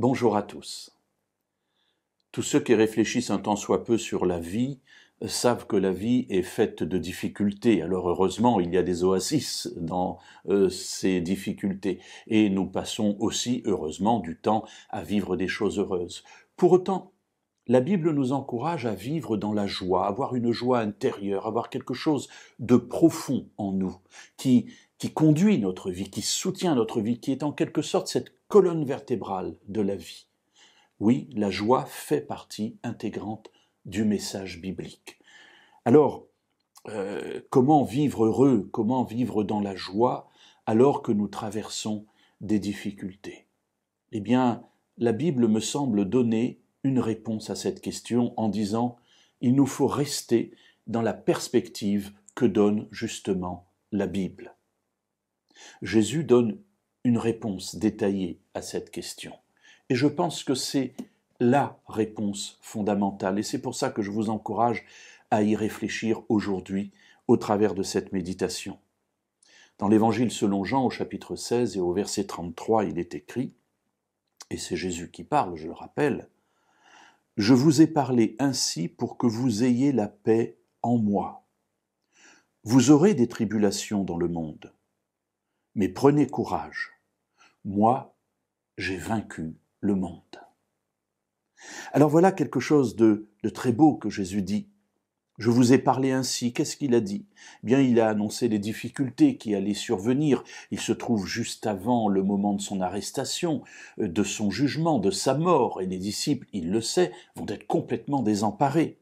Bonjour à tous. Tous ceux qui réfléchissent un tant soit peu sur la vie euh, savent que la vie est faite de difficultés. Alors heureusement, il y a des oasis dans euh, ces difficultés. Et nous passons aussi, heureusement, du temps à vivre des choses heureuses. Pour autant, la Bible nous encourage à vivre dans la joie, avoir une joie intérieure, avoir quelque chose de profond en nous, qui, qui conduit notre vie, qui soutient notre vie, qui est en quelque sorte cette colonne vertébrale de la vie. Oui, la joie fait partie intégrante du message biblique. Alors, euh, comment vivre heureux, comment vivre dans la joie alors que nous traversons des difficultés Eh bien, la Bible me semble donner une réponse à cette question en disant il nous faut rester dans la perspective que donne justement la Bible. Jésus donne une réponse détaillée à cette question. Et je pense que c'est la réponse fondamentale. Et c'est pour ça que je vous encourage à y réfléchir aujourd'hui au travers de cette méditation. Dans l'Évangile selon Jean au chapitre 16 et au verset 33, il est écrit, et c'est Jésus qui parle, je le rappelle, Je vous ai parlé ainsi pour que vous ayez la paix en moi. Vous aurez des tribulations dans le monde, mais prenez courage. Moi, j'ai vaincu le monde. Alors voilà quelque chose de, très beau que Jésus dit. Je vous ai parlé ainsi. Qu'est-ce qu'il a dit eh Bien, il a annoncé les difficultés qui allaient survenir. Il se trouve juste avant le moment de son arrestation, euh, de son jugement, de sa mort, et les disciples, il le sait, vont être complètement désemparés.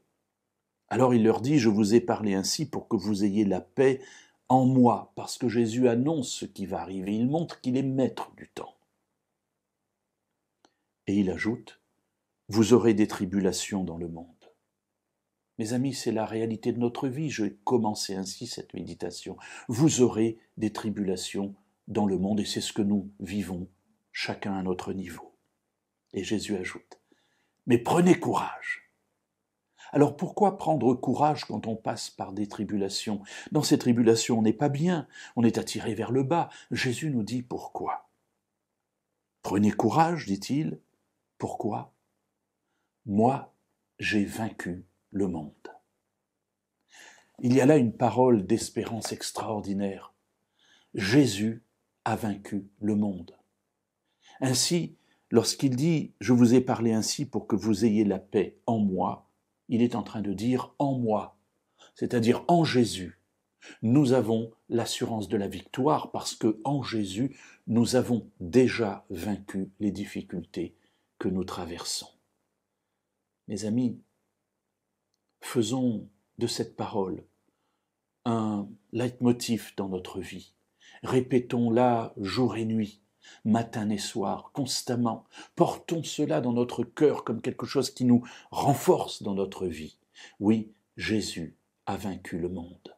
Alors il leur dit, je vous ai parlé ainsi pour que vous ayez la paix en moi, parce que Jésus annonce ce qui va arriver, il montre qu'il est maître du temps. Et il ajoute, Vous aurez des tribulations dans le monde. Mes amis, c'est la réalité de notre vie. Je vais ainsi cette méditation. Vous aurez des tribulations dans le monde et c'est ce que nous vivons, chacun à notre niveau. Et Jésus ajoute, mais prenez courage, alors pourquoi prendre courage quand on passe par des tribulations Dans ces tribulations, on n'est pas bien, on est attiré vers le bas. Jésus nous dit pourquoi. Prenez courage, dit-il. Pourquoi Moi, j'ai vaincu le monde. Il y a là une parole d'espérance extraordinaire. Jésus a vaincu le monde. Ainsi, lorsqu'il dit ⁇ Je vous ai parlé ainsi pour que vous ayez la paix en moi il est en train de dire en moi, c'est-à-dire en Jésus. Nous avons l'assurance de la victoire parce que en Jésus, nous avons déjà vaincu les difficultés que nous traversons. Mes amis, faisons de cette parole un leitmotiv dans notre vie. Répétons-la jour et nuit matin et soir, constamment. Portons cela dans notre cœur comme quelque chose qui nous renforce dans notre vie. Oui, Jésus a vaincu le monde.